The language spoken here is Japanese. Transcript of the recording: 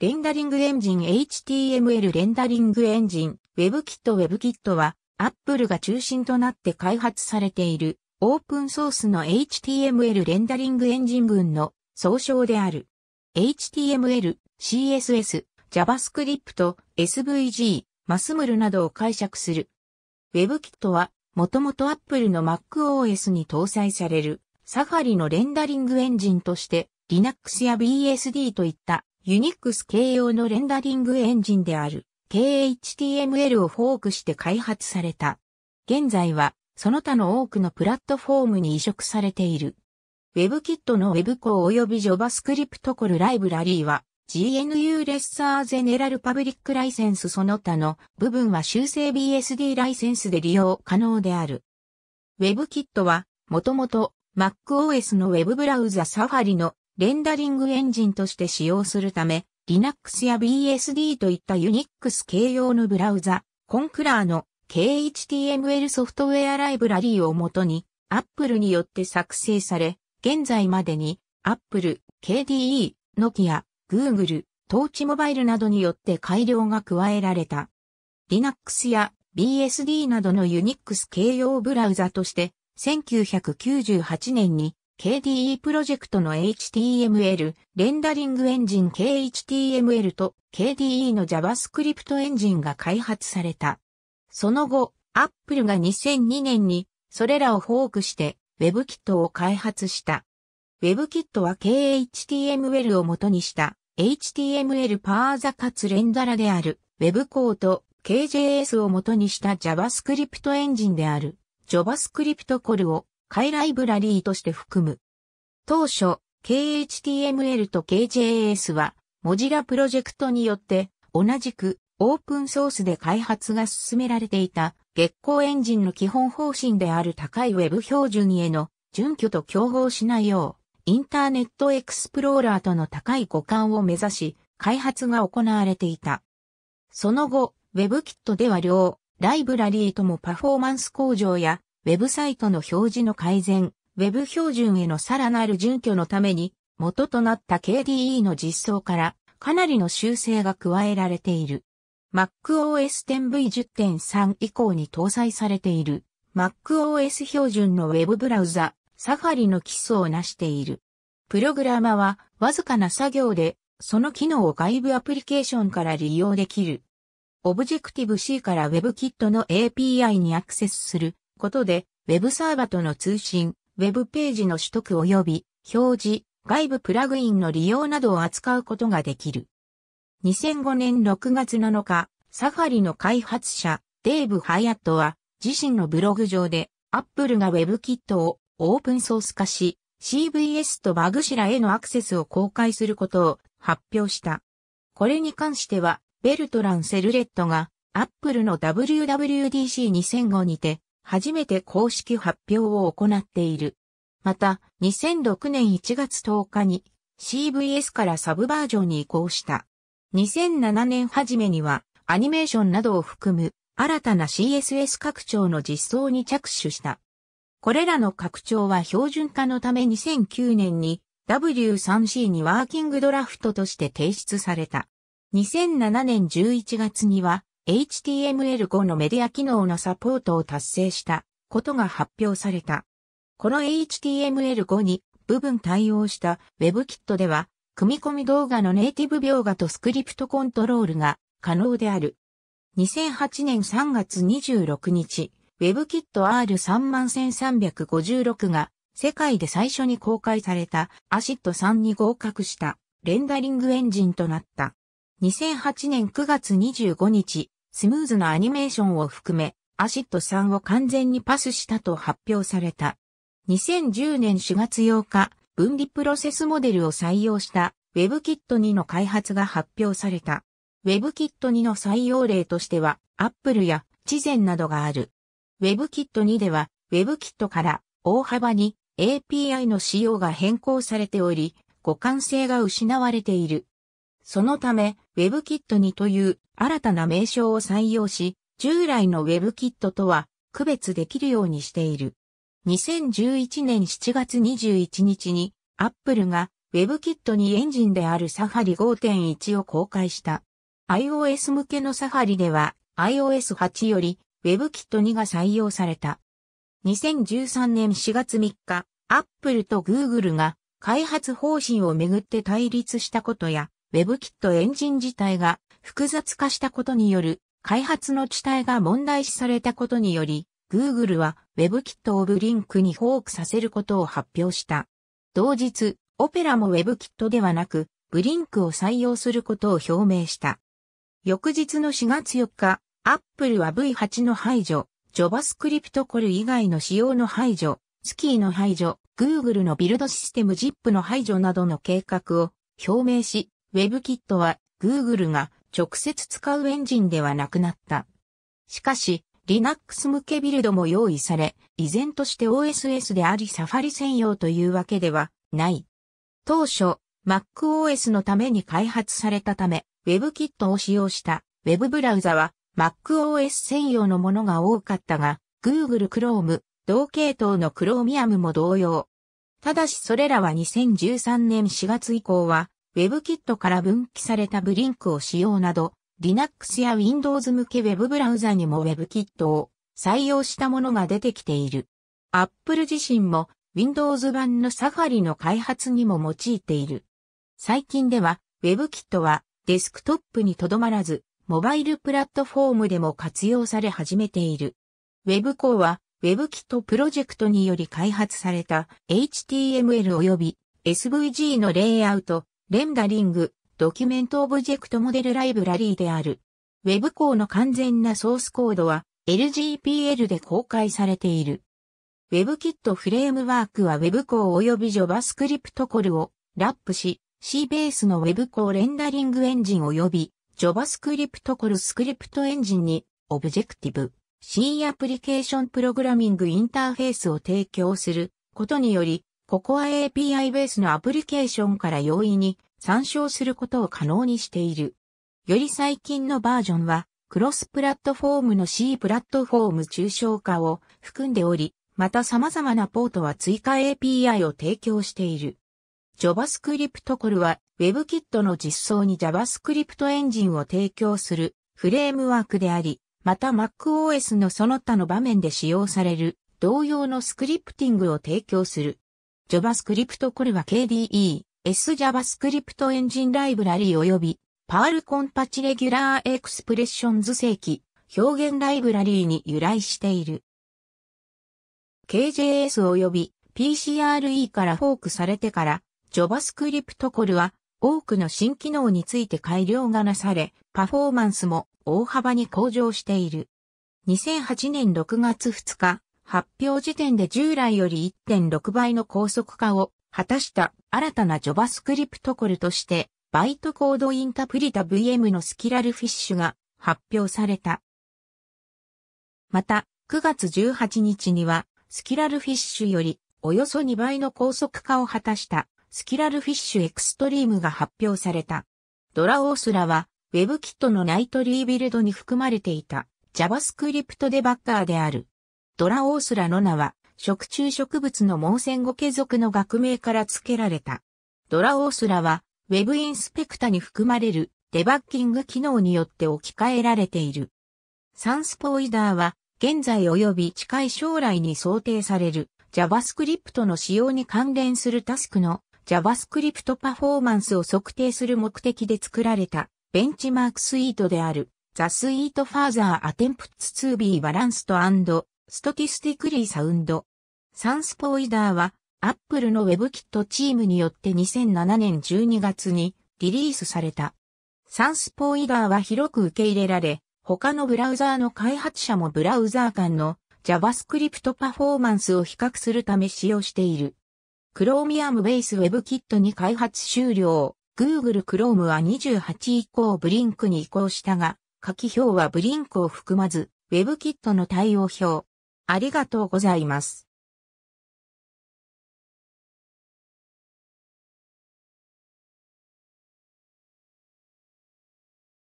レンダリングエンジン HTML レンダリングエンジン WebKit WebKit は Apple が中心となって開発されているオープンソースの HTML レンダリングエンジン群の総称である。HTML、CSS、JavaScript、SVG、MASML などを解釈する。WebKit はもともと Apple の MacOS に搭載される Safari のレンダリングエンジンとして Linux や BSD といったユニックス系用のレンダリングエンジンである KHTML をフォークして開発された。現在はその他の多くのプラットフォームに移植されている。WebKit の Web 項及び JavaScript コルライブラリーは GNU レッサーゼネラルパブリックライセンスその他の部分は修正 BSD ライセンスで利用可能である。WebKit はもともと MacOS の Web ブラウザサファリのレンダリングエンジンとして使用するため、Linux や BSD といった Unix 系用のブラウザ、コンクラーの KHTML ソフトウェアライブラリーをもとに、Apple によって作成され、現在までに Apple、KDE、Nokia、Google、t o u c h Mobile などによって改良が加えられた。Linux や BSD などの Unix 系用ブラウザとして、1998年に KDE プロジェクトの HTML、レンダリングエンジン KHTML と KDE の JavaScript エンジンが開発された。その後、Apple が2002年にそれらをフォークして WebKit を開発した。WebKit は KHTML を元にした HTML パーザかつレンダラである WebCore と KJS を元にした JavaScript エンジンである JavaScript コルをイライブラリーとして含む。当初、KHTML と KJS は、モジラプロジェクトによって、同じくオープンソースで開発が進められていた月光エンジンの基本方針である高い Web 標準への準拠と競合しないよう、インターネットエクスプローラーとの高い互換を目指し、開発が行われていた。その後、WebKit では両ライブラリーともパフォーマンス向上やウェブサイトの表示の改善、ウェブ標準へのさらなる準拠のために、元となった KDE の実装からかなりの修正が加えられている。MacOS 10V10.3 以降に搭載されている MacOS 標準のウェブブラウザ、サファリの基礎を成している。プログラマはわずかな作業でその機能を外部アプリケーションから利用できる。Objective-C から WebKit の API にアクセスすることで、ウェブサーバとの通信、ウェブページの取得及び表示、外部プラグインの利用などを扱うことができる。2005年6月7日、サファリの開発者、デーブ・ハイアットは、自身のブログ上で、Apple が w e b キットをオープンソース化し、CVS とバグシラへのアクセスを公開することを発表した。これに関しては、ベルトラン・セルレットが、Apple の WWDC2005 にて、初めて公式発表を行っている。また、2006年1月10日に CVS からサブバージョンに移行した。2007年初めにはアニメーションなどを含む新たな CSS 拡張の実装に着手した。これらの拡張は標準化のため2009年に W3C にワーキングドラフトとして提出された。2007年11月には HTML5 のメディア機能のサポートを達成したことが発表された。この HTML5 に部分対応した WebKit では、組み込み動画のネイティブ描画とスクリプトコントロールが可能である。2008年3月26日、WebKit R31356 が世界で最初に公開されたアシット3に合格したレンダリングエンジンとなった。2008年9月25日、スムーズなアニメーションを含め、アシッド3を完全にパスしたと発表された。2010年4月8日、分離プロセスモデルを採用した WebKit2 の開発が発表された。WebKit2 の採用例としては、Apple や知善などがある。WebKit2 では、WebKit から大幅に API の仕様が変更されており、互換性が失われている。そのため、WebKit2 という新たな名称を採用し、従来の WebKit とは区別できるようにしている。2011年7月21日に Apple が WebKit にエンジンであるサファリ5.1を公開した。iOS 向けのサファリでは iOS 8より WebKit 2が採用された。2013年4月3日、Apple と Google が開発方針をめぐって対立したことや、WebKit エンジン自体が複雑化したことによる開発の地帯が問題視されたことにより、Google は WebKit をブリンクにフォークさせることを発表した。同日、オペラも WebKit ではなく、ブリンクを採用することを表明した。翌日の4月4日、Apple は V8 の排除、JavaScript コル以外の仕様の排除、スキーの排除、Google のビルドシステム ZIP の排除などの計画を表明し、WebKit は Google が直接使うエンジンではなくなった。しかし、Linux 向けビルドも用意され、依然として OSS でありサファリ専用というわけではない。当初、MacOS のために開発されたため、WebKit を使用した Web ブラウザは MacOS 専用のものが多かったが、Google Chrome、同系統の Chromium も同様。ただしそれらは2013年4月以降はウェブキットから分岐されたブリンクを使用など、Linux や Windows 向け Web ブラウザにも w e b キットを採用したものが出てきている。Apple 自身も Windows 版の Safari の開発にも用いている。最近では w e b キットはデスクトップにとどまらず、モバイルプラットフォームでも活用され始めている。Web コーは w e b キットプロジェクトにより開発された HTML 及び SVG のレイアウト、レンダリング、ドキュメントオブジェクトモデルライブラリーである。Web 項の完全なソースコードは LGPL で公開されている。WebKit フレームワークは Web 項及び JavaScript コルをラップし、C ベースの Web 項レンダリングエンジン及び JavaScript コルスクリプトエンジンにオブジェクティブ C アプリケーションプログラミングインターフェースを提供することによりココア a p i ベースのアプリケーションから容易に参照することを可能にしている。より最近のバージョンは、クロスプラットフォームの C プラットフォーム抽象化を含んでおり、また様々なポートは追加 API を提供している。JavaScript コルは WebKit の実装に JavaScript エンジンを提供するフレームワークであり、また MacOS のその他の場面で使用される同様のスクリプティングを提供する。JavaScript これは KDE、SJavaScript エンジンライブラリー及び p ー r l コンパチレギュラーエクスプレッションズ正規表現ライブラリーに由来している。KJS 及び PCRE からフォークされてから JavaScript コルは多くの新機能について改良がなされ、パフォーマンスも大幅に向上している。2008年6月2日、発表時点で従来より1.6倍の高速化を果たした新たな JavaScript コルとして、バイトコードインタプリタ VM のスキラルフィッシュが発表された。また、9月18日には、スキラルフィッシュより、およそ2倍の高速化を果たした、スキラルフィッシュエクストリームが発表された。ドラオースラは、WebKit のナイトリービルドに含まれていた JavaScript デバッカーである。ドラオースラの名は、食虫植物のモ線センゴケの学名から付けられた。ドラオースラは、ウェブインスペクタに含まれるデバッキング機能によって置き換えられている。サンスポイダーは、現在及び近い将来に想定される JavaScript の使用に関連するタスクの JavaScript パフォーマンスを測定する目的で作られたベンチマークスイートである The Sweet Father Attempts to be Balanced and ストティスティクリーサウンド。サンスポイダーは、アップルの WebKit チームによって2007年12月にリリースされた。サンスポイダーは広く受け入れられ、他のブラウザーの開発者もブラウザー間の JavaScript パフォーマンスを比較するため使用している。Chromium Base WebKit に開発終了。Google Chrome は28以降ブリンクに移行したが、書き表はブリンクを含まず、WebKit の対応表、ありがとうございます。